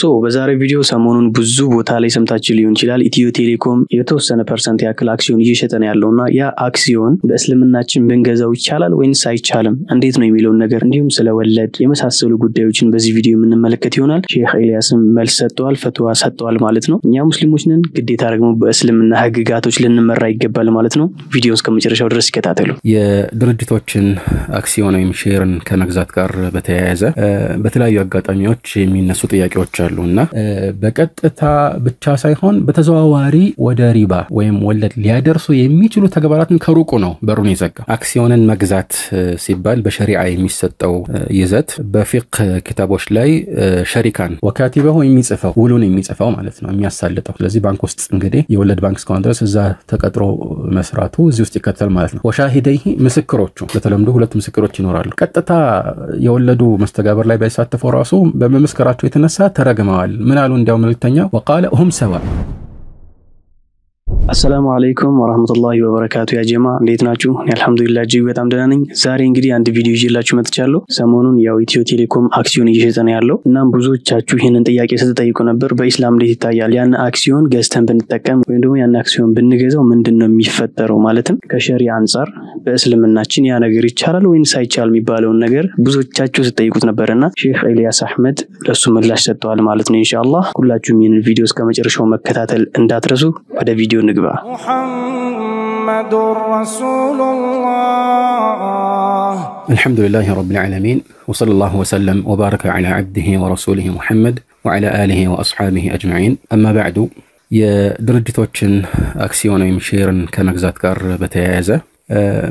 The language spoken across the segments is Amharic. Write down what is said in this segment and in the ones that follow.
ሶ በዛሬ ቪዲዮ ሰሞኑን ብዙ ቦታ ላይ ሰምታችሁ ሊሆን ይችላል ኢትዮ ቴሌኮም የተወሰነ ፐርሰንት ያክል አክሲዮን እየሸጠ ነው ያለው እና ያ አክሲዮን በእስልምናችን ብንገዛው ይቻላል ወይንስ አይቻልም፣ እንዴት ነው የሚለውን ነገር እንዲሁም ስለ ወለድ የመሳሰሉ ጉዳዮችን በዚህ ቪዲዮ የምንመለከት ይሆናል። ሼህ ኤልያስም መልስ ሰጥተዋል፣ ፈትዋ ሰጥተዋል ማለት ነው። እኛ ሙስሊሞች ነን፣ ግዴታ ደግሞ በእስልምና ህግጋቶች ልንመራ ይገባል ማለት ነው። ቪዲዮ እስከ መጨረሻው ድረስ ይከታተሉ። የድርጅቶችን አክሲዮን ወይም ሼርን ከመግዛት ጋር በተያያዘ በተለያዩ አጋጣሚዎች የሚነሱ ጥያቄ ጥያቄዎች አሉ እና በቀጥታ ብቻ ሳይሆን በተዘዋዋሪ ወደ ሪባ ወይም ወለድ ሊያደርሱ የሚችሉ ተግባራትን ከሩቁ ነው በሩን የዘጋ። አክሲዮንን መግዛት ሲባል በሸሪዓ የሚሰጠው ይዘት በፊቅ ኪታቦች ላይ ሸሪካን ወካቲበው የሚጽፈው ውሉን የሚጽፈው ማለት ነው የሚያሳልጠው። ስለዚህ ባንክ ውስጥ እንግዲህ የወለድ ባንክ እስከሆነ ድረስ እዛ ተቀጥሮ መስራቱ እዚህ ውስጥ ይከተል ማለት ነው። ወሻሂደይሂ ምስክሮቹ፣ በተለምዶ ሁለት ምስክሮች ይኖራሉ። ቀጥታ የወለዱ መስተጋበር ላይ ባይሳተፈው ራሱ በመመስከራቸው የተነሳ ተረግመዋል። ምን አሉ? እንዲያው መልክተኛ ወቃለ ሁም ሰዋ አሰላሙ አለይኩም ወራህመቱላሂ ወበረካቱ። ያጀማ እንዴት ናችሁ? እኔ አልሐምዱሊላህ እጅግ በጣም ደህና ነኝ። ዛሬ እንግዲህ አንድ ቪዲዮ ይዤላችሁ መጥቻለሁ። ሰሞኑን ያው ኢትዮ ቴሌኮም አክሲዮን እየሸጠ ነው ያለው። እናም ብዙዎቻችሁ ይህንን ጥያቄ ስትጠይቁ ነበር፣ በኢስላም እንዴት ይታያል? ያን አክሲዮን ገዝተን ብንጠቀም ወይም ደግሞ ያን አክሲዮን ብንገዛው ምንድን ነው የሚፈጠረው? ማለትም ከሸሪ አንጻር በእስልምናችን ያ ነገር ይቻላል ወይንስ ሳይቻል የሚባለውን ነገር ብዙዎቻችሁ ስትጠይቁት ነበርና ሼህ ኤልያስ አህመድ ለሱ ምላሽ ሰጥተዋል ማለት ነው። ኢንሻአላህ ሁላችሁም ይህንን ቪዲዮ እስከ መጨረሻው መከታተል እንዳትረሱ። ወደ ቪዲዮ بقى محمد رسول الله الحمد لله رب العالمين وصلى الله وسلم وبارك على عبده ورسوله محمد وعلى آله وأصحابه أجمعين أما بعد يا አክሲዮን ወይም ሼርን ከመግዛት ጋር بتيازه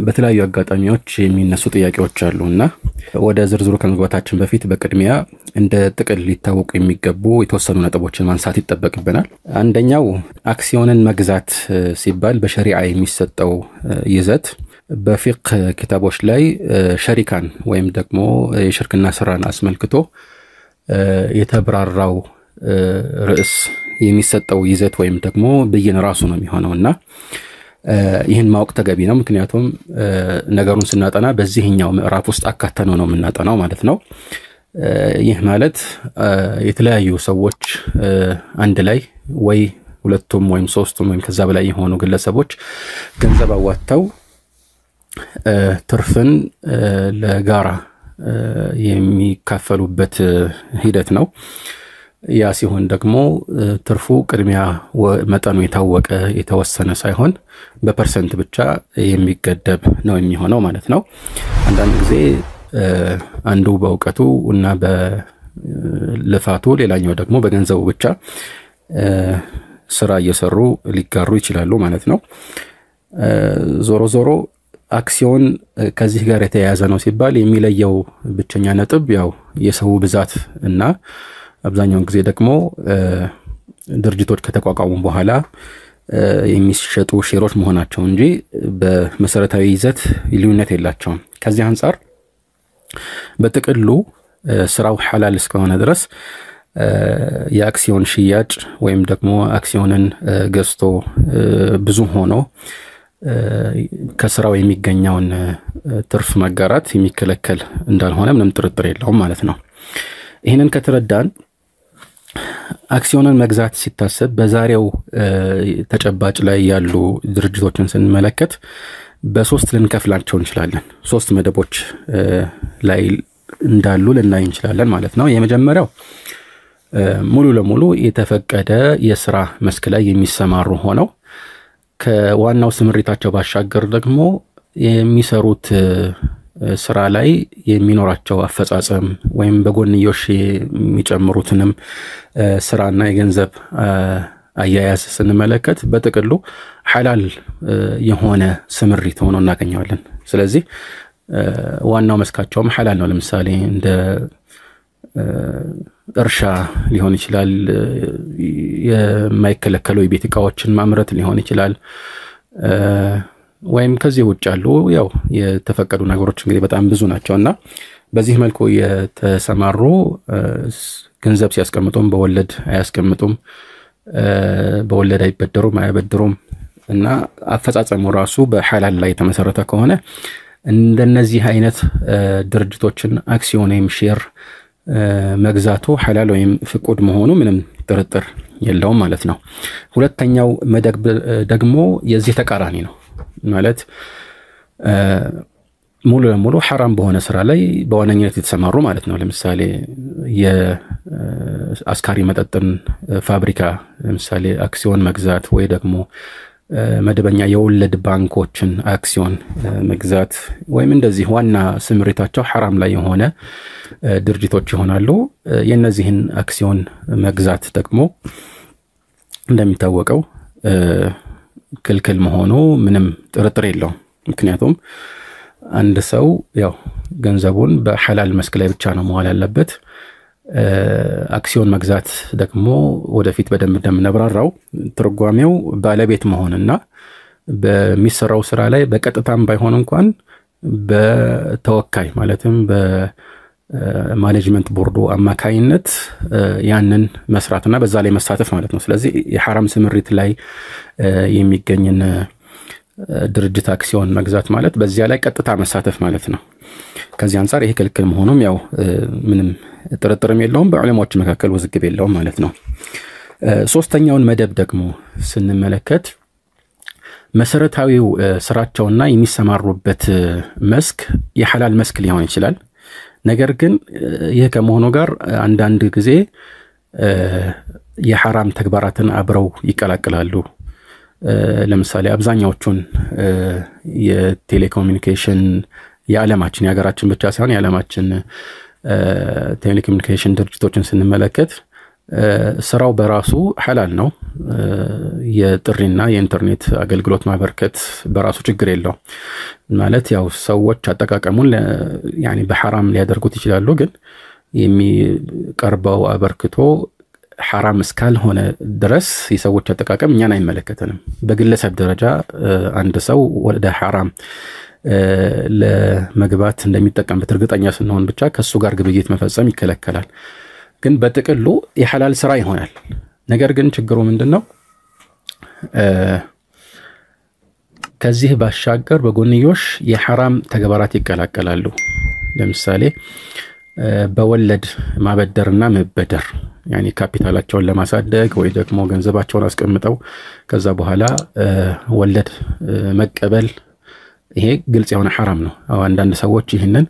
በተለያዩ አጋጣሚዎች የሚነሱ ጥያቄዎች አሉ እና ወደ ዝርዝሩ ከመግባታችን በፊት በቅድሚያ እንደ ጥቅል ሊታወቁ የሚገቡ የተወሰኑ ነጥቦችን ማንሳት ይጠበቅብናል። አንደኛው አክሲዮንን መግዛት ሲባል በሸሪዓ የሚሰጠው ይዘት በፊቅህ ኪታቦች ላይ ሸሪካን ወይም ደግሞ የሽርክና ስራን አስመልክቶ የተብራራው ርዕስ የሚሰጠው ይዘት ወይም ደግሞ ብይን ራሱ ነው የሚሆነው እና ይህን ማወቅ ተገቢ ነው። ምክንያቱም ነገሩን ስናጠና በዚህኛው ምዕራፍ ውስጥ አካተነው ነው የምናጠናው ማለት ነው። ይህ ማለት የተለያዩ ሰዎች አንድ ላይ ወይ ሁለቱም ወይም ሶስቱም ወይም ከዛ በላይ የሆኑ ግለሰቦች ገንዘብ አዋጥተው ትርፍን ለጋራ የሚካፈሉበት ሂደት ነው። ያ ሲሆን ደግሞ ትርፉ ቅድሚያ መጠኑ የታወቀ የተወሰነ ሳይሆን በፐርሰንት ብቻ የሚገደብ ነው የሚሆነው ማለት ነው። አንዳንድ ጊዜ አንዱ በእውቀቱ እና በልፋቱ ሌላኛው ደግሞ በገንዘቡ ብቻ ስራ እየሰሩ ሊጋሩ ይችላሉ ማለት ነው። ዞሮ ዞሮ አክሲዮን ከዚህ ጋር የተያያዘ ነው ሲባል የሚለየው ብቸኛ ነጥብ ያው የሰው ብዛት እና አብዛኛውን ጊዜ ደግሞ ድርጅቶች ከተቋቋሙ በኋላ የሚሸጡ ሼሮች መሆናቸው እንጂ በመሰረታዊ ይዘት ልዩነት የላቸውም። ከዚህ አንጻር በጥቅሉ ስራው ሐላል እስከሆነ ድረስ የአክሲዮን ሽያጭ ወይም ደግሞ አክሲዮንን ገዝቶ ብዙ ሆኖ ከስራው የሚገኘውን ትርፍ መጋራት የሚከለከል እንዳልሆነ ምንም ጥርጥር የለውም ማለት ነው። ይህንን ከተረዳን አክሲዮንን መግዛት ሲታሰብ በዛሬው ተጨባጭ ላይ ያሉ ድርጅቶችን ስንመለከት በሶስት ልንከፍላቸው እንችላለን። ሶስት መደቦች ላይ እንዳሉ ልናይ እንችላለን ማለት ነው። የመጀመሪያው ሙሉ ለሙሉ የተፈቀደ የስራ መስክ ላይ የሚሰማሩ ሆነው ከዋናው ስምሪታቸው ባሻገር ደግሞ የሚሰሩት ስራ ላይ የሚኖራቸው አፈጻጸም ወይም በጎንዮሽ የሚጨምሩትንም ስራና የገንዘብ አያያዝ ስንመለከት በጥቅሉ ሐላል የሆነ ስምሪት ሆኖ እናገኘዋለን። ስለዚህ ዋናው መስካቸውም ሐላል ነው። ለምሳሌ እንደ እርሻ ሊሆን ይችላል፣ የማይከለከለው የቤት እቃዎችን ማምረት ሊሆን ይችላል። ወይም ከዚህ ውጭ ያሉ ያው የተፈቀዱ ነገሮች እንግዲህ በጣም ብዙ ናቸው እና በዚህ መልኩ የተሰማሩ ገንዘብ ሲያስቀምጡም በወለድ አያስቀምጡም፣ በወለድ አይበደሩም፣ አያበድሩም እና አፈጻጸሙ ራሱ በሐላል ላይ የተመሰረተ ከሆነ እንደነዚህ አይነት ድርጅቶችን አክሲዮን ወይም ሼር መግዛቱ ሐላል ወይም ፍቁድ መሆኑ ምንም ጥርጥር የለውም ማለት ነው። ሁለተኛው መደግ ደግሞ የዚህ ተቃራኒ ነው። ማለት ሙሉ ለሙሉ ሐራም በሆነ ስራ ላይ በዋነኝነት የተሰማሩ ማለት ነው። ለምሳሌ የአስካሪ መጠጥን ፋብሪካ ለምሳሌ አክሲዮን መግዛት ወይ ደግሞ መደበኛ የወለድ ባንኮችን አክሲዮን መግዛት ወይም እንደዚህ ዋና ስምሪታቸው ሐራም ላይ የሆነ ድርጅቶች ይሆናሉ። የእነዚህን አክሲዮን መግዛት ደግሞ እንደሚታወቀው ክልክል መሆኑ ምንም ጥርጥር የለውም። ምክንያቱም አንድ ሰው ያው ገንዘቡን በሐላል መስክ ላይ ብቻ ነው መዋል ያለበት። አክሲዮን መግዛት ደግሞ ወደፊት በደንብ እንደምነብራራው ትርጓሜው ባለቤት መሆንና በሚሰራው ስራ ላይ በቀጥታም ባይሆን እንኳን በተወካይ ማለትም ማኔጅመንት ቦርዱ አማካይነት ያንን መስራትና በዛ ላይ መሳተፍ ማለት ነው። ስለዚህ የሐራም ስምሪት ላይ የሚገኝን ድርጅት አክሲዮን መግዛት ማለት በዚያ ላይ ቀጥታ መሳተፍ ማለት ነው። ከዚህ አንጻር ይሄ ክልክል መሆኑም ያው ምንም ጥርጥርም የለውም፣ በዑለማዎች መካከል ውዝግብ የለውም ማለት ነው። ሶስተኛውን መደብ ደግሞ ስንመለከት መሰረታዊው ስራቸውና የሚሰማሩበት መስክ የሐላል መስክ ሊሆን ይችላል። ነገር ግን ይህ ከመሆኑ ጋር አንዳንድ ጊዜ የሐራም ተግባራትን አብረው ይቀላቅላሉ። ለምሳሌ አብዛኛዎቹን የቴሌኮሙኒኬሽን የዓለማችን የሀገራችን ብቻ ሳይሆን የዓለማችን ቴሌኮሙኒኬሽን ድርጅቶችን ስንመለከት ስራው በራሱ ሐላል ነው። የጥሪና የኢንተርኔት አገልግሎት ማበርከት በራሱ ችግር የለው ማለት ያው ሰዎች አጠቃቀሙን በሐራም ሊያደርጉት ይችላሉ። ግን የሚቀርበው አበርክቶ ሐራም እስካልሆነ ድረስ የሰዎች አጠቃቀም እኛን አይመለከተንም። በግለሰብ ደረጃ አንድ ሰው ወደ ሐራም ለመግባት እንደሚጠቀምበት እርግጠኛ ስንሆን ብቻ ከእሱ ጋር ግብይት መፈጸም ይከለከላል። ግን በጥቅሉ የሐላል ስራ ይሆናል። ነገር ግን ችግሩ ምንድን ነው? ከዚህ ባሻገር በጎንዮሽ የሐራም ተግባራት ይቀላቀላሉ። ለምሳሌ በወለድ ማበደርና መበደር ያኔ ካፒታላቸውን ለማሳደግ ወይ ደግሞ ገንዘባቸውን አስቀምጠው ከዛ በኋላ ወለድ መቀበል ይሄ ግልጽ የሆነ ሐራም ነው። አንዳንድ ሰዎች ይህንን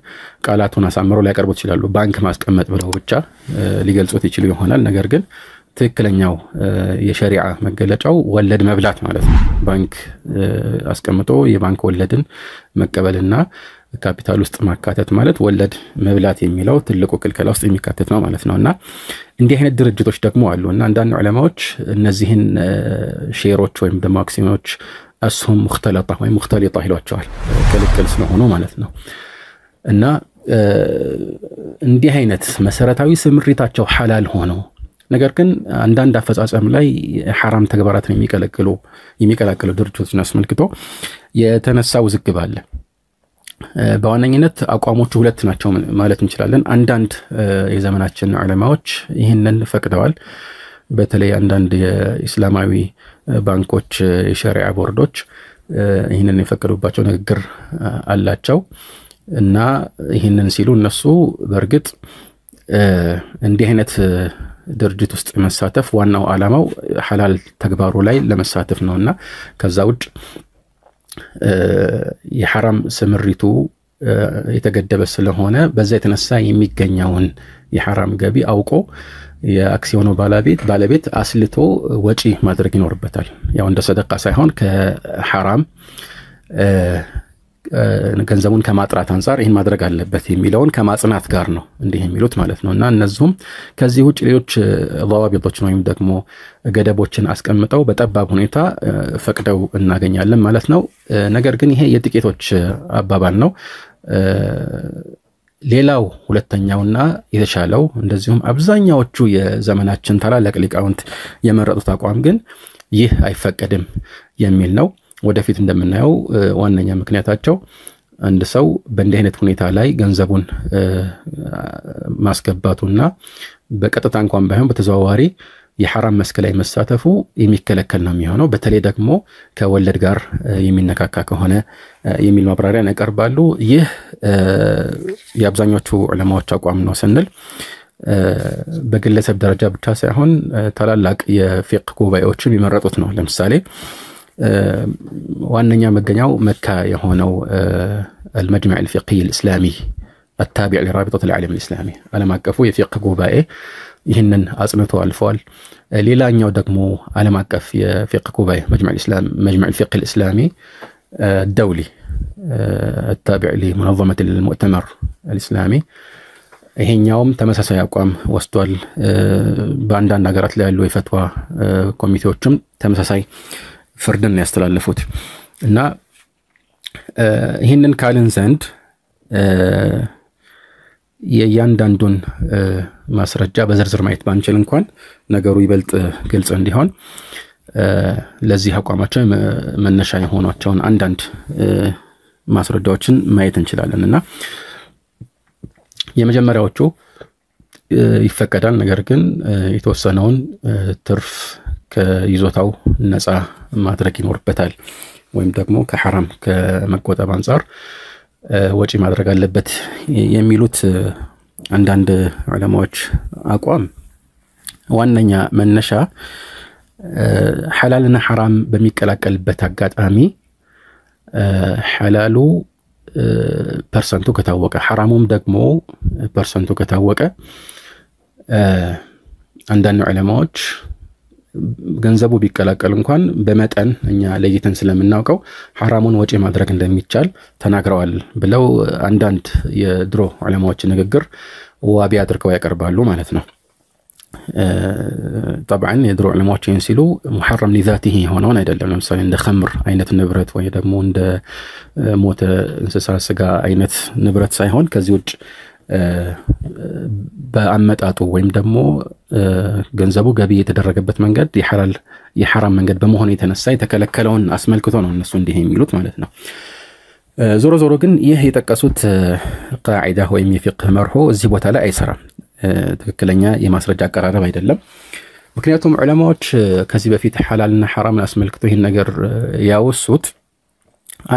ቃላቱን አሳምረው ሊያቀርቡት ይችላሉ። ባንክ ማስቀመጥ ብለው ብቻ ሊገልጹት ይችሉ ይሆናል። ነገር ግን ትክክለኛው የሸሪዓ መገለጫው ወለድ መብላት ማለት ነው። ባንክ አስቀምጦ የባንክ ወለድን መቀበልና ካፒታል ውስጥ ማካተት ማለት ወለድ መብላት የሚለው ትልቁ ክልከላ ውስጥ የሚካተት ነው ማለት ነው። እና እንዲህ አይነት ድርጅቶች ደግሞ አሉ እና አንዳንድ ዑለማዎች እነዚህን ሼሮች ወይም ደግሞ አክሲዮኖች እሱም ሙክተለጣ ወይም ሙክተሊጣ ይሏቸዋል ቅልቅል ስለሆኑ ማለት ነው። እና እንዲህ አይነት መሰረታዊ ስምሪታቸው ሐላል ሆነው ነገር ግን አንዳንድ አፈጻጸም ላይ ሐራም ተግባራትን የሚቀላቅሉ ድርጅቶችን አስመልክቶ የተነሳ ውዝግብ አለ። በዋነኝነት አቋሞቹ ሁለት ናቸው ማለት እንችላለን። አንዳንድ የዘመናችን ዑለማዎች ይህንን ፈቅደዋል። በተለይ አንዳንድ የእስላማዊ ባንኮች፣ የሸሪያ ቦርዶች ይህንን የፈቀዱባቸው ንግግር አላቸው እና ይህንን ሲሉ እነሱ በእርግጥ እንዲህ አይነት ድርጅት ውስጥ መሳተፍ ዋናው ዓላማው ሐላል ተግባሩ ላይ ለመሳተፍ ነው እና ከዛ ውጭ የሐራም ስምሪቱ የተገደበ ስለሆነ በዛ የተነሳ የሚገኘውን የሐራም ገቢ አውቆ የአክሲዮኑ ባለቤት ባለቤት አስልቶ ወጪ ማድረግ ይኖርበታል። ያው እንደ ሰደቃ ሳይሆን ከሐራም ገንዘቡን ከማጥራት አንጻር ይህን ማድረግ አለበት የሚለውን ከማጽናት ጋር ነው እንዲህ የሚሉት ማለት ነው። እና እነዚሁም ከዚህ ውጭ ሌሎች ዋቢቶችን ወይም ደግሞ ገደቦችን አስቀምጠው በጠባብ ሁኔታ ፈቅደው እናገኛለን ማለት ነው። ነገር ግን ይሄ የጥቂቶች አባባል ነው። ሌላው ሁለተኛውና የተሻለው እንደዚሁም አብዛኛዎቹ የዘመናችን ታላላቅ ሊቃውንት የመረጡት አቋም ግን ይህ አይፈቀድም የሚል ነው። ወደፊት እንደምናየው ዋነኛ ምክንያታቸው አንድ ሰው በእንዲህ አይነት ሁኔታ ላይ ገንዘቡን ማስገባቱና በቀጥታ እንኳን ባይሆን በተዘዋዋሪ የሐራም መስክ ላይ መሳተፉ የሚከለከል ነው የሚሆነው። በተለይ ደግሞ ከወለድ ጋር የሚነካካ ከሆነ የሚል ማብራሪያን ያቀርባሉ። ይህ የአብዛኞቹ ዑለማዎች አቋም ነው ስንል በግለሰብ ደረጃ ብቻ ሳይሆን ታላላቅ የፊቅህ ጉባኤዎችም የመረጡት ነው። ለምሳሌ ዋነኛ መገኛው መካ የሆነው አልመጅመዕ አልፊቅሂ አልእስላሚ አታቢዕ ለራቢጠት አልዓለም አልእስላሚ ዓለም አቀፉ የፊቅህ ጉባኤ ይህንን አጽንቶ አልፈዋል። ሌላኛው ደግሞ ዓለም አቀፍ የፊቅ ጉባኤ መጅመዕ ልፊቅ ልእስላሚ الدولي التابع لمنظمة المؤتمر الإسلامي ይሄኛውም ተመሳሳይ አቋም ወስዷል። በአንዳንድ ሀገራት ላይ ያሉ የፈትዋ ኮሚቴዎችም ተመሳሳይ ፍርድን ያስተላለፉት እና ይህንን ካልን ዘንድ የእያንዳንዱን ማስረጃ በዝርዝር ማየት ባንችል እንኳን ነገሩ ይበልጥ ግልጽ እንዲሆን ለዚህ አቋማቸው መነሻ የሆኗቸውን አንዳንድ ማስረጃዎችን ማየት እንችላለን እና የመጀመሪያዎቹ ይፈቀዳል፣ ነገር ግን የተወሰነውን ትርፍ ከይዞታው ነፃ ማድረግ ይኖርበታል ወይም ደግሞ ከሐራም ከመቆጠብ አንጻር ወጪ ማድረግ አለበት የሚሉት አንዳንድ ዑለማዎች አቋም ዋነኛ መነሻ ሐላልና ሐራም በሚቀላቀልበት አጋጣሚ ሐላሉ ፐርሰንቱ ከታወቀ ሐራሙም ደግሞ ፐርሰንቱ ከታወቀ አንዳንድ ዑለማዎች ገንዘቡ ቢቀላቀል እንኳን በመጠን እኛ ለይተን ስለምናውቀው ሐራሙን ወጪ ማድረግ እንደሚቻል ተናግረዋል ብለው አንዳንድ የድሮ ዑለማዎች ንግግር ዋቢ አድርገው ያቀርባሉ ማለት ነው። ጠብዓን የድሮ ዑለማዎች ይህን ሲሉ ሙሐረም ሊዛቲህ የሆነውን አይደለም። ለምሳሌ እንደ ከምር አይነት ንብረት ወይ ደግሞ እንደ ሞተ እንስሳ ስጋ አይነት ንብረት ሳይሆን ከዚህ ውጭ በአመጣጡ ወይም ደግሞ ገንዘቡ ገቢ የተደረገበት መንገድ የሐራም መንገድ በመሆኑ የተነሳ የተከለከለውን አስመልክቶ ነው እነሱ እንዲህ የሚሉት ማለት ነው። ዞሮ ዞሮ ግን ይህ የጠቀሱት ቃዒዳ ወይም የፊቅህ መርሆ እዚህ ቦታ ላይ አይሰራም። ትክክለኛ የማስረጃ አቀራረብ አይደለም። ምክንያቱም ዑለማዎች ከዚህ በፊት ሐላልና ሐራምን አስመልክቶ ይህን ነገር ያወሱት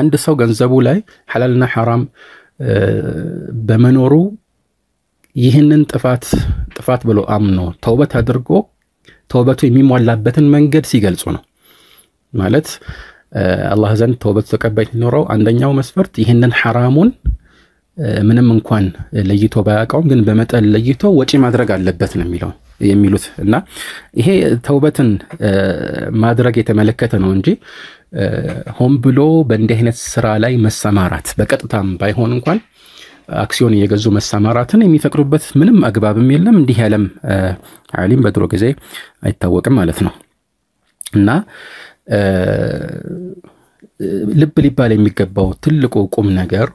አንድ ሰው ገንዘቡ ላይ ሐላልና ሐራም በመኖሩ ይህንን ጥፋት ጥፋት ብሎ አምኖ ተውበት አድርጎ ተውበቱ የሚሟላበትን መንገድ ሲገልጹ ነው። ማለት አላህ ዘንድ ተውበቱ ተቀባይነት ሊኖረው አንደኛው መስፈርት ይህንን ሐራሙን ምንም እንኳን ለይቶ ባያውቀውም ግን በመጠን ለይቶ ወጪ ማድረግ አለበት ነው የሚለው የሚሉት እና ይሄ ተውበትን ማድረግ የተመለከተ ነው እንጂ ሆን ብሎ በእንዲህ አይነት ስራ ላይ መሰማራት በቀጥታም ባይሆን እንኳን አክሲዮን እየገዙ መሰማራትን የሚፈቅዱበት ምንም አግባብም የለም። እንዲህ ያለም ዓሊም በድሮ ጊዜ አይታወቅም ማለት ነው እና ልብ ሊባል የሚገባው ትልቁ ቁም ነገር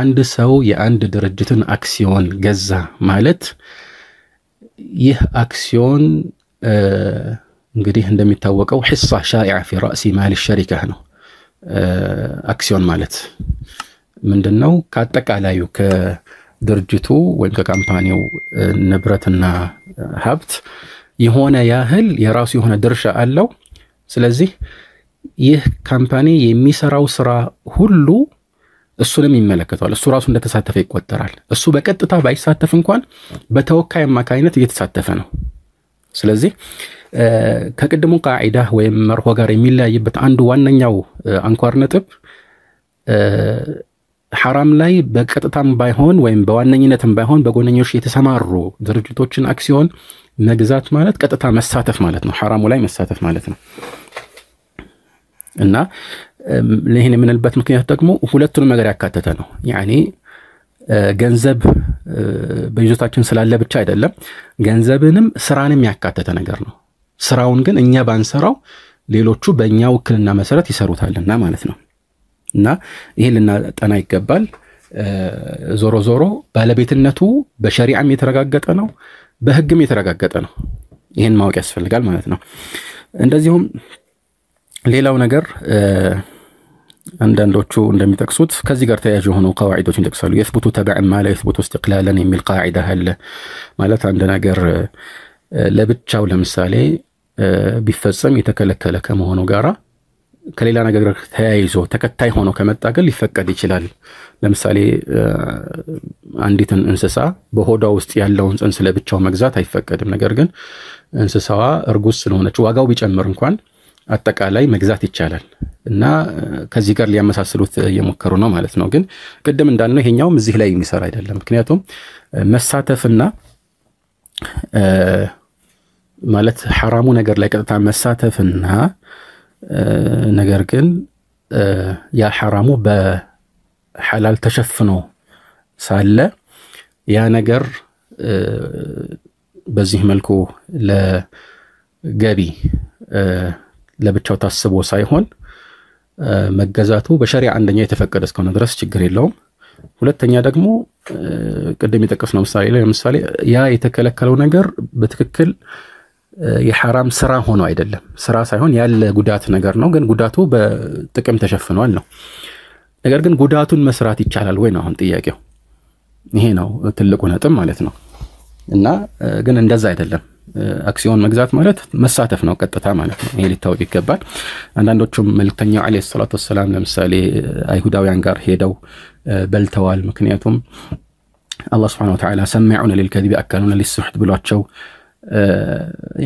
አንድ ሰው የአንድ ድርጅትን አክሲዮን ገዛ ማለት ይህ አክሲዮን እንግዲህ እንደሚታወቀው ሒሳ ሻኢዓ ፊ ራእሲ ማል ሸሪካ ነው አክሲዮን ማለት ምንድን ነው ከአጠቃላዩ ከድርጅቱ ወይም ከካምፓኒው ንብረትና ሀብት የሆነ ያህል የራሱ የሆነ ድርሻ አለው። ስለዚህ ይህ ካምፓኒ የሚሰራው ስራ ሁሉ እሱንም ይመለከተዋል። እሱ ራሱ እንደተሳተፈ ይቆጠራል። እሱ በቀጥታ ባይሳተፍ እንኳን በተወካይ አማካኝነት እየተሳተፈ ነው። ስለዚህ ከቅድሙ ቃዒዳ ወይም መርሆ ጋር የሚለያይበት አንዱ ዋነኛው አንኳር ነጥብ ሐራም ላይ በቀጥታም ባይሆን ወይም በዋነኝነትም ባይሆን በጎነኞች የተሰማሩ ድርጅቶችን አክሲዮን መግዛት ማለት ቀጥታ መሳተፍ ማለት ነው። ሐራሙ ላይ መሳተፍ ማለት ነው እና ይህን የምንልበት ምክንያት ደግሞ ሁለቱንም ነገር ያካተተ ነው። ያኔ ገንዘብ በይዞታችን ስላለ ብቻ አይደለም፣ ገንዘብንም ስራንም ያካተተ ነገር ነው። ስራውን ግን እኛ ባንሰራው ሌሎቹ በእኛ ውክልና መሰረት ይሰሩታልና ማለት ነው። እና ይሄ ልናጠና ይገባል። ዞሮ ዞሮ ባለቤትነቱ በሸሪዓም የተረጋገጠ ነው፣ በህግም የተረጋገጠ ነው። ይህን ማወቅ ያስፈልጋል ማለት ነው። እንደዚሁም ሌላው ነገር አንዳንዶቹ እንደሚጠቅሱት ከዚህ ጋር ተያያዥ የሆኑ ቀዋዒዶችን ይጠቅሳሉ። የስቡቱ ተበዕን ማለ የስቡቱ እስትቅላለን የሚል ቃዒዳ አለ። ማለት አንድ ነገር ለብቻው ለምሳሌ ቢፈጸም የተከለከለ ከመሆኑ ጋራ ከሌላ ነገር ተያይዞ ተከታይ ሆኖ ከመጣ ግን ሊፈቀድ ይችላል። ለምሳሌ አንዲትን እንስሳ በሆዷ ውስጥ ያለውን ጽንስ ለብቻው መግዛት አይፈቀድም። ነገር ግን እንስሳዋ እርጉዝ ስለሆነች ዋጋው ቢጨምር እንኳን አጠቃላይ መግዛት ይቻላል እና ከዚህ ጋር ሊያመሳስሉት እየሞከሩ ነው ማለት ነው። ግን ቅድም እንዳልነው ይሄኛውም እዚህ ላይ የሚሰራ አይደለም። ምክንያቱም መሳተፍና ማለት ሐራሙ ነገር ላይ ቀጥታ መሳተፍና ነገር ግን ያ ሐራሙ በሐላል ተሸፍኖ ሳለ ያ ነገር በዚህ መልኩ ለገቢ ለብቻው ታስቦ ሳይሆን መገዛቱ በሸሪያ አንደኛ የተፈቀደ እስከሆነ ድረስ ችግር የለውም። ሁለተኛ ደግሞ ቅድም የጠቀስነው ምሳሌ ላይ ለምሳሌ ያ የተከለከለው ነገር በትክክል የሐራም ስራ ሆኖ አይደለም። ስራ ሳይሆን ያለ ጉዳት ነገር ነው፣ ግን ጉዳቱ በጥቅም ተሸፍኗል ነው። ነገር ግን ጉዳቱን መስራት ይቻላል ወይ ነው አሁን ጥያቄው። ይሄ ነው ትልቁ ነጥብ ማለት ነው። እና ግን እንደዛ አይደለም። አክሲዮን መግዛት ማለት መሳተፍ ነው ቀጥታ ማለት ነው። ይሄ ሊታወቅ ይገባል። አንዳንዶቹም መልክተኛው ዓለይሂ ሰላቱ ወሰላም ለምሳሌ አይሁዳውያን ጋር ሄደው በልተዋል። ምክንያቱም አላህ ስብሐነሁ ወተዓላ ሰሚዑነ ሊልከዚብ አካሉነ ሊስሑት ብሏቸው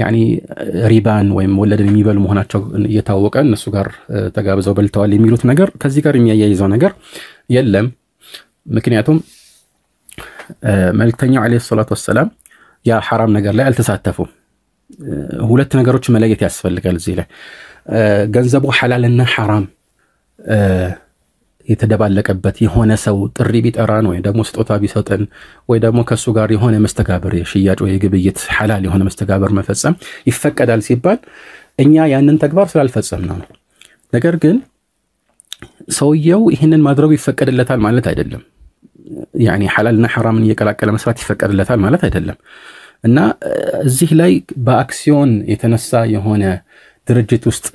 ያኒ ሪባን ወይም ወለድን የሚበሉ መሆናቸው እየታወቀ እነሱ ጋር ተጋብዘው በልተዋል የሚሉት ነገር ከዚህ ጋር የሚያያይዘው ነገር የለም። ምክንያቱም መልክተኛው ዓለይሂ ሰላቱ ወሰላም ያ ሐራም ነገር ላይ አልተሳተፉም። ሁለት ነገሮች መለየት ያስፈልጋል እዚህ ላይ ገንዘቡ ሐላልና ሐራም የተደባለቀበት የሆነ ሰው ጥሪ ቢጠራን ወይም ደግሞ ስጦታ ቢሰጠን ወይ ደግሞ ከእሱ ጋር የሆነ መስተጋብር የሽያጭ ወይ የግብይት ሐላል የሆነ መስተጋብር መፈጸም ይፈቀዳል ሲባል እኛ ያንን ተግባር ስላልፈጸም ነው። ነገር ግን ሰውየው ይህንን ማድረጉ ይፈቀድለታል ማለት አይደለም። ያኔ ሐላልና ሐራምን እየቀላቀለ መስራት ይፈቀድለታል ማለት አይደለም። እና እዚህ ላይ በአክሲዮን የተነሳ የሆነ ድርጅት ውስጥ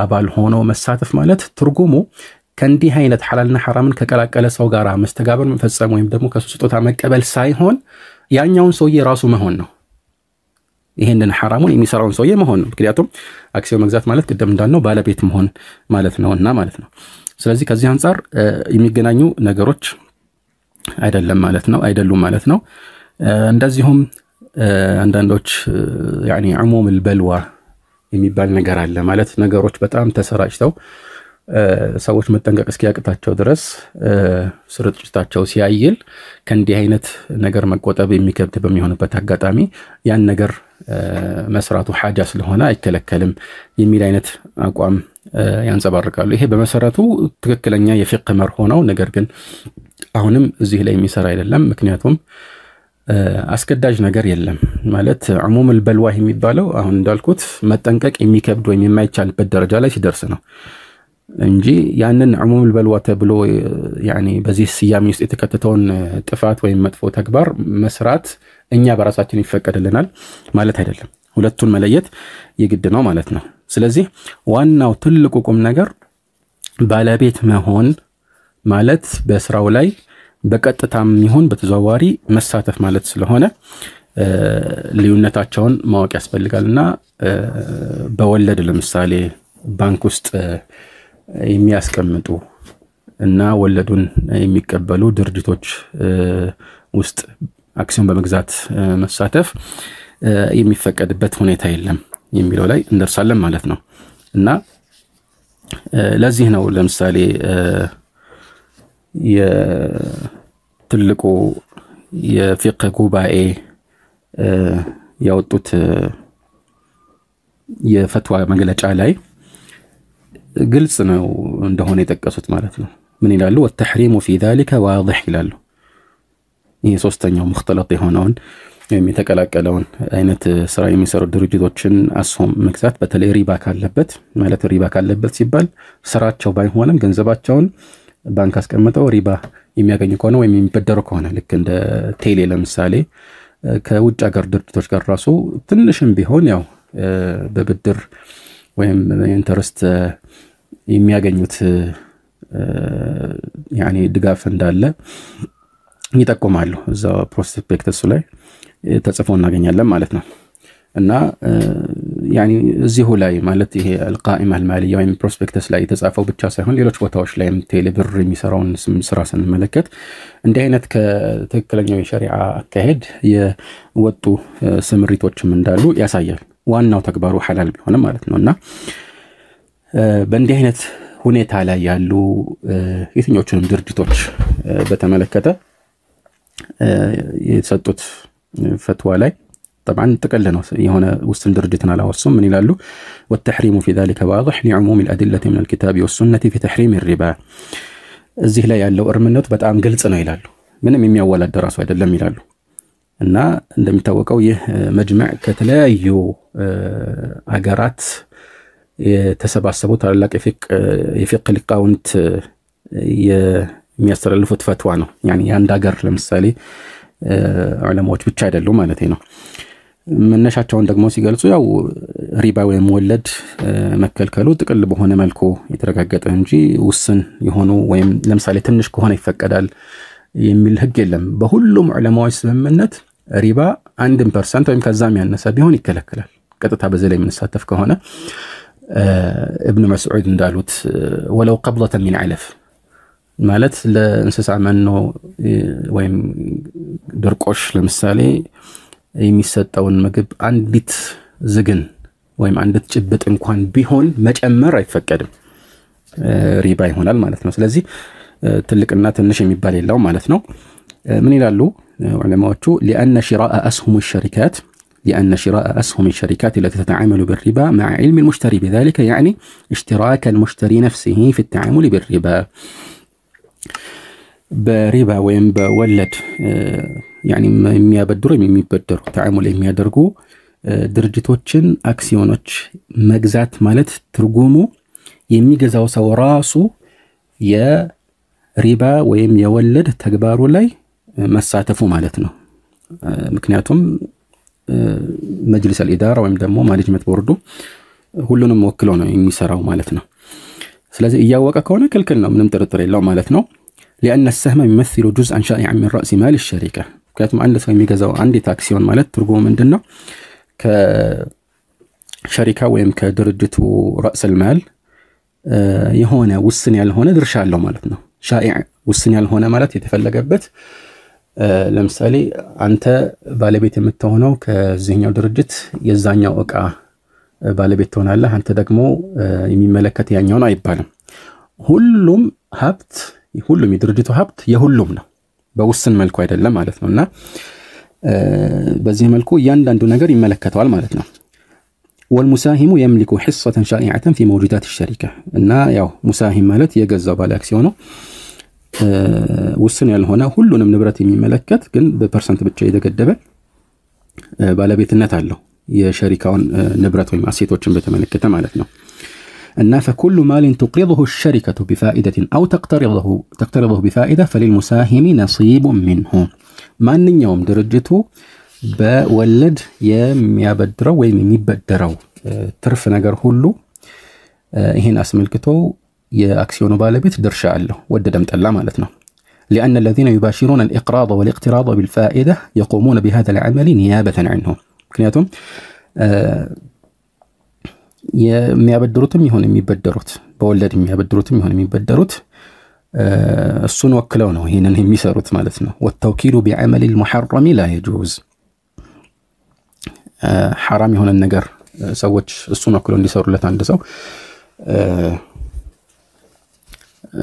አባል ሆኖ መሳተፍ ማለት ትርጉሙ ከእንዲህ አይነት ሐላልና ሐራምን ከቀላቀለ ሰው ጋር መስተጋበር መፈጸም ወይም ደግሞ ከሱ ስጦታ መቀበል ሳይሆን ያኛውን ሰውዬ ራሱ መሆን ነው። ይህንን ሐራሙን የሚሰራውን ሰውዬ መሆን ነው። ምክንያቱም አክሲዮን መግዛት ማለት ቅድም እንዳልነው ባለቤት መሆን ማለት ነው እና ማለት ነው። ስለዚህ ከዚህ አንጻር የሚገናኙ ነገሮች አይደለም ማለት ነው፣ አይደሉም ማለት ነው። እንደዚሁም አንዳንዶች ያኒ ልበልዋ የሚባል ነገር አለ ማለት ነገሮች በጣም ተሰራጭተው ሰዎች መጠንቀቅ እስኪያቅታቸው ድረስ ስርጭታቸው ሲያይል ከእንዲህ አይነት ነገር መቆጠብ የሚከብድ በሚሆንበት አጋጣሚ ያን ነገር መስራቱ ሓጃ ስለሆነ አይከለከልም የሚል አይነት አቋም ያንጸባርቃሉ። ይሄ በመሰረቱ ትክክለኛ የፊቅ መርሆ ነው። ነገር ግን አሁንም እዚህ ላይ የሚሰራ አይደለም። ምክንያቱም አስገዳጅ ነገር የለም ማለት ዕሙም ልበልዋህ የሚባለው አሁን እንዳልኩት መጠንቀቅ የሚከብድ ወይም የማይቻልበት ደረጃ ላይ ሲደርስ ነው። እንጂ ያንን ዕሙሙል በልዋ ተብሎ በዚህ ስያሜ ውስጥ የተከተተውን ጥፋት ወይም መጥፎ ተግባር መስራት እኛ በራሳችን ይፈቀድልናል ማለት አይደለም። ሁለቱን መለየት የግድ ነው ማለት ነው። ስለዚህ ዋናው ትልቁ ቁም ነገር ባለቤት መሆን ማለት በስራው ላይ በቀጥታም ይሁን በተዘዋዋሪ መሳተፍ ማለት ስለሆነ ልዩነታቸውን ማወቅ ያስፈልጋል እና በወለድ ለምሳሌ ባንክ ውስጥ የሚያስቀምጡ እና ወለዱን የሚቀበሉ ድርጅቶች ውስጥ አክሲዮን በመግዛት መሳተፍ የሚፈቀድበት ሁኔታ የለም የሚለው ላይ እንደርሳለን ማለት ነው። እና ለዚህ ነው ለምሳሌ የትልቁ የፊቅህ ጉባኤ ያወጡት የፈትዋ መግለጫ ላይ ግልጽ ነው እንደሆነ የጠቀሱት ማለት ነው። ምን ይላሉ? ወተሕሪሙ ፊ ዛሊከ ዋድሕ ይላሉ። ይህ ሶስተኛው ሙክተለጥ የሆነውን ወይም የተቀላቀለውን አይነት ስራ የሚሰሩ ድርጅቶችን አስሆም መግዛት በተለይ ሪባ ካለበት ማለት ሪባ ካለበት ሲባል ስራቸው ባይሆንም ገንዘባቸውን ባንክ አስቀምጠው ሪባ የሚያገኙ ከሆነ ወይም የሚበደሩ ከሆነ ልክ እንደ ቴሌ ለምሳሌ ከውጭ ሀገር ድርጅቶች ጋር ራሱ ትንሽም ቢሆን ያው በብድር ወይም ኢንተረስት የሚያገኙት ያኔ ድጋፍ እንዳለ ይጠቁማሉ። እዛ ፕሮስፔክተሱ ላይ ተጽፎ እናገኛለን ማለት ነው። እና እዚሁ ላይ ማለት ይሄ አልቃኢማ አልማልያ ወይም ፕሮስፔክተስ ላይ የተጻፈው ብቻ ሳይሆን ሌሎች ቦታዎች ላይም ቴሌብር የሚሰራውን ስራ ስንመለከት እንዲህ አይነት ከትክክለኛው የሸሪዓ አካሄድ የወጡ ስምሪቶችም እንዳሉ ያሳያል። ዋናው ተግባሩ ሐላል ቢሆንም ማለት ነው እና በእንዲህ አይነት ሁኔታ ላይ ያሉ የትኞቹንም ድርጅቶች በተመለከተ የሰጡት ፈትዋ ላይ ጠብዓን ጥቅል ነው የሆነ ውስን ድርጅትን አላወሱም ምን ይላሉ ወተሕሪሙ ፊ ዛሊከ ዋضሕ ሊዕሙም ልአድለቲ ምን ልኪታብ ወሱነቲ ፊ ተሕሪም ሪባ እዚህ ላይ ያለው እርምነት በጣም ግልጽ ነው ይላሉ ምንም የሚያወላደ ራሱ አይደለም ይላሉ እና እንደሚታወቀው ይህ መጅመዕ ከተለያዩ አገራት የተሰባሰቡ ታላላቅ የፊቅ ሊቃውንት የሚያስተላልፉት ፈትዋ ነው። የአንድ ሀገር ለምሳሌ ዑለማዎች ብቻ አይደሉም ማለት ነው። መነሻቸውን ደግሞ ሲገልጹ ያው ሪባ ወይም ወለድ መከልከሉ ጥቅል በሆነ መልኩ የተረጋገጠ እንጂ ውስን የሆኑ ወይም ለምሳሌ ትንሽ ከሆነ ይፈቀዳል የሚል ህግ የለም። በሁሉም ዑለማዎች ስምምነት ሪባ አንድን ፐርሰንት ወይም ከዛም ያነሰ ቢሆን ይከለከላል። ቀጥታ በዚህ ላይ የምንሳተፍ ከሆነ آه، ابن مسعود ندالوت آه، ولو قبضة من علف مالت لنسس عمانو آه، وين درقوش لمسالي يميسات او المقب عندت زغن وين بيت جبت انكوان بيهون مجأمر رايت فكادم ريباي هنا المالت نو سلازي تلك النات النشي مبالي اللو مالت نو من الالو علماتو لأن شراء أسهم الشركات لأن شراء أسهم الشركات التي تتعامل بالربا مع علم المشتري بذلك يعني اشتراك المشتري نفسه في التعامل بالربا بربا وين بولد آه، يعني ميا بدر ميا بدر تعامل ميا درجو آه، درجتوتشن أكسيونوتش مجزات مالت ترجمو يميجزا وسو راسو يا ربا ويم يولد تكبارو لي آه، مساتفو مالتنا مكنياتهم مجلس الاداره ወይም ደግሞ ማኔጅመንት بوردو ሁሉንም ወክሎ ነው የሚሰራው ማለት ነው ስለዚህ እያወቀ ከሆነ ክልክል من ምንም ጥርጥር مالتنا لان السهم يمثل جزءا شائعا من راس مال الشركه كانت عند سوي ميغازاو عندي تاكسيون مالت ترغو مندنا ك شركه ويم كدرجتو راس المال يهونا وسن يال هنا درشا له مالتنا شائع والسنيال يال هنا مالت يتفلقبت أه ለምሳሌ አንተ ባለቤት የምትሆነው ከዚህኛው ድርጅት የዛኛው እቃ ባለቤት ትሆናለህ፣ አንተ ደግሞ የሚመለከት ያኛውን አይባልም። ሁሉም ሀብት ሁሉም የድርጅቱ ሀብት የሁሉም ነው፣ በውስን መልኩ አይደለም ማለት ነው። እና በዚህ መልኩ እያንዳንዱ ነገር ይመለከተዋል ማለት ነው። ወልሙሳሂሙ የምሊኩ ሒሰተን ሻኢዐተን ፊ መውጁዳት ሸሪካ እና ያው ሙሳሂም ማለት የገዛው ባለ አክሲዮን ነው። ውስን ያልሆነ ሁሉንም ንብረት የሚመለከት ግን በፐርሰንት ብቻ የተገደበ ባለቤትነት አለው የሸሪካውን ንብረት ወይም አሴቶችን በተመለከተ ማለት ነው እና ፈኩሉ ማሊን ትቅሪضሁ ሸሪከቱ ቢፋኢደትን አው ተቅተሪضሁ ቢፋኢዳ ፈሊልሙሳሂሚ ነሲቡ ሚንሁ ማንኛውም ድርጅቱ በወለድ የሚያበድረው ወይም የሚበደረው ትርፍ ነገር ሁሉ ይህን አስመልክቶ يا ባለቤት ድርሻ አለው ወደደም ጠላ ማለት مالتنا لأن الذين يباشرون الإقراض والاقتراض بالفائدة يقومون بهذا العمل نيابة عنهم كنياتهم يا آه يبدروتم مي بدروت بولد يبدروتم يهون مي بدروت السن وكلونه هنا يميسروت مالتنا والتوكيل بعمل المحرم لا يجوز حرامي هنا النقر سوتش السن وكلون يسور لتان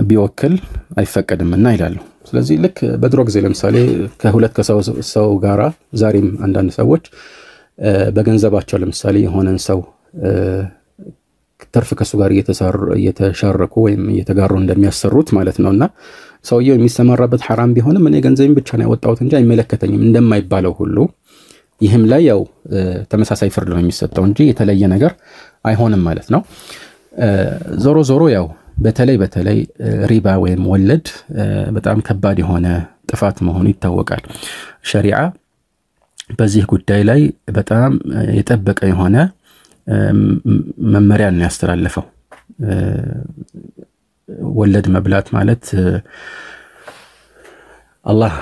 ቢወክል አይፈቀድምና ይላሉ። ስለዚህ ልክ በድሮ ጊዜ ለምሳሌ ከሁለት ከሰው ጋራ ዛሬም አንዳንድ ሰዎች በገንዘባቸው ለምሳሌ የሆነን ሰው ትርፍ ከሱ ጋር እየተሻረኩ ወይም እየተጋሩ እንደሚያሰሩት ማለት ነው እና ሰውየው የሚሰማራበት ሐራም ቢሆንም እኔ ገንዘብ ብቻ ነው ያወጣሁት እንጂ አይመለከተኝም እንደማይባለው ሁሉ ይህም ላይ ያው ተመሳሳይ ፍርድ ነው የሚሰጠው እንጂ የተለየ ነገር አይሆንም ማለት ነው። ዞሮ ዞሮ ያው በተለይ በተለይ ሪባ ወይም ወለድ በጣም ከባድ የሆነ ጥፋት መሆኑ ይታወቃል። ሸሪዓ በዚህ ጉዳይ ላይ በጣም የጠበቀ የሆነ መመሪያን ነው ያስተላለፈው። ወለድ መብላት ማለት አላህ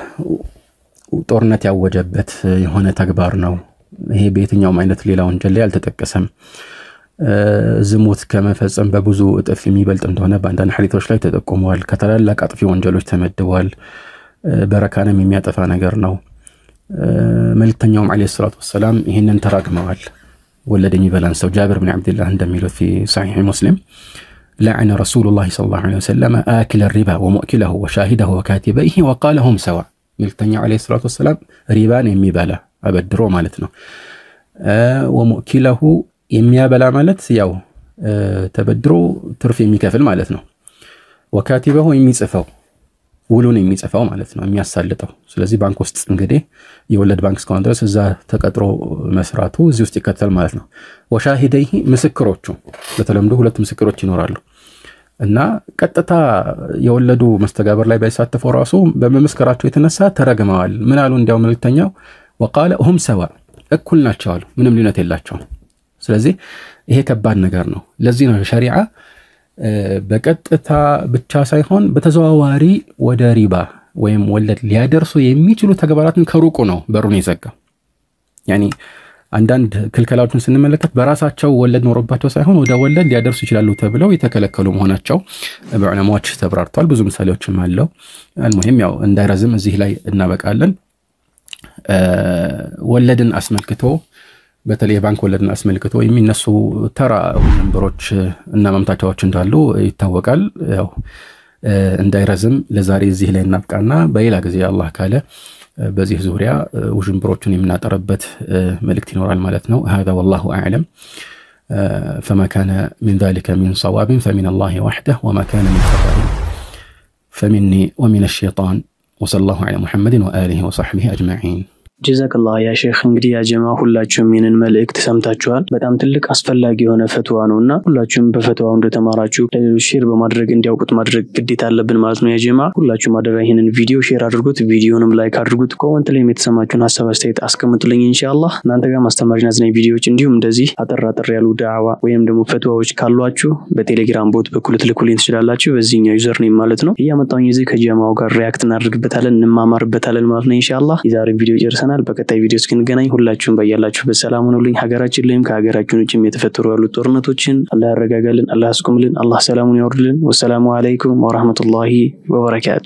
ጦርነት ያወጀበት የሆነ ተግባር ነው። ይሄ በየትኛውም አይነት ሌላ ወንጀል ላይ አልተጠቀሰም። ዝሙት ከመፈጸም በብዙ እጥፍ የሚበልጥ እንደሆነ በአንዳንድ ሐዲቶች ላይ ተጠቁመዋል። ከታላላቅ አጥፊ ወንጀሎች ተመድቧል። በረካንም የሚያጠፋ ነገር ነው። መልእክተኛውም ዓለይሂ ሰላቱ ወሰላም ይህንን ተራግመዋል። ወለድ የሚበላን ሰው ጃብር ብን ዓብድላህ እንደሚሉት ፊ ሰሒሕ ሙስሊም ለዐነ ረሱሉላህ ሰለላሁ ዐለይሂ ወሰለም አኪለ ሪባ ወሙእኪለሁ ወሻሂደሁ ወካቲበይህ ወቃለሁም ሰዋ። መልእክተኛው ዓለይሂ ሰላቱ ወሰላም ሪባን የሚበላ አበድሮ ማለት ነው ወሙእኪለሁ የሚያበላ ማለት ያው ተበድሮ ትርፍ የሚከፍል ማለት ነው። ወካቲበሁ የሚጽፈው ውሉን የሚጽፈው ማለት ነው፣ የሚያሳልጠው። ስለዚህ ባንክ ውስጥ እንግዲህ የወለድ ባንክ እስከሆነ ድረስ እዛ ተቀጥሮ መስራቱ እዚህ ውስጥ ይከተል ማለት ነው። ወሻሂደይሂ ምስክሮቹ፣ በተለምዶ ሁለት ምስክሮች ይኖራሉ እና ቀጥታ የወለዱ መስተጋበር ላይ ባይሳተፈው ራሱ በመመስከራቸው የተነሳ ተረግመዋል። ምን አሉ? እንዲያው መልክተኛው ወቃለ ሁም ሰዋ እኩል ናቸው አሉ፣ ምንም ልዩነት የላቸውም። ስለዚህ ይሄ ከባድ ነገር ነው። ለዚህ ነው ሸሪዓ በቀጥታ ብቻ ሳይሆን በተዘዋዋሪ ወደ ሪባ ወይም ወለድ ሊያደርሱ የሚችሉ ተግባራትን ከሩቁ ነው በሩን የዘጋ። ያኒ አንዳንድ ክልከላዎችን ስንመለከት በራሳቸው ወለድ ኖሮባቸው ሳይሆን ወደ ወለድ ሊያደርሱ ይችላሉ ተብለው የተከለከሉ መሆናቸው በዕለማዎች ተብራርተዋል። ብዙ ምሳሌዎችም አለው። አልሙሂም ያው እንዳይረዝም እዚህ ላይ እናበቃለን። ወለድን አስመልክቶ በተለይ የባንክ ወለድን አስመልክቶ የሚነሱ ተራ ወንበሮች እና መምታቻዎች እንዳሉ ይታወቃል። ያው እንዳይረዝም ለዛሬ እዚህ ላይ እናብቃና በሌላ ጊዜ አላህ ካለ በዚህ ዙሪያ ውዥንብሮቹን የምናጠረበት መልእክት ይኖራል ማለት ነው። ሀዛ ወላሁ አዕለም ፈማ ካነ ሚን ዛሊከ ሚን ሰዋብን ፈሚን አላህ ዋሕደህ ወማ ካነ ሚን ኸጣኢን فمني ومن الشيطان وصلى الله على محمد وآله وصحبه أجمعين ጀዛክላ ያ ሼክ እንግዲህ ያ ጀማ ሁላችሁም ይህንን መልእክት ሰምታችኋል። በጣም ትልቅ አስፈላጊ የሆነ ፈትዋ ነው እና ሁላችሁም በፈትዋው እንደተማራችሁ ለሌሎች ሼር በማድረግ እንዲያውቁት ማድረግ ግዴታ አለብን ማለት ነው። ያ ጀማ ሁላችሁም አደራ ይህንን ቪዲዮ ሼር አድርጉት፣ ቪዲዮንም ላይክ አድርጉት። ኮመንት ላይም የተሰማችሁን ሀሳብ አስተያየት አስቀምጡልኝ። ኢንሻአላህ እናንተ ጋር ማስተማሪና ዝናኝ ቪዲዮዎች እንዲሁም እንደዚህ አጠር አጠር ያሉ ዳዕዋ ወይም ደግሞ ፈትዋዎች ካሏችሁ በቴሌግራም ቦት በኩል ትልኩልኝ ትችላላችሁ። በዚህኛው ዩዘር ኔም ማለት ነው እያመጣሁኝ እዚህ ከጀማው ጋር ሪያክት እናደርግበታለን፣ እንማማርበታለን ማለት ነው። ኢንሻአላህ የዛሬ ቪዲዮ ጨርሰን ጨርሰናል። በቀጣይ ቪዲዮ እስክንገናኝ ሁላችሁም በያላችሁበት ሰላም ሆኑልኝ። ሀገራችን ላይም ከሀገራችን ውጭም የተፈጠሩ ያሉ ጦርነቶችን አላህ ያረጋጋልን፣ አላህ አላህ ሰላሙን ያወርድልን። ወሰላሙ አለይኩም ወረህመቱላሂ ወበረካቱ።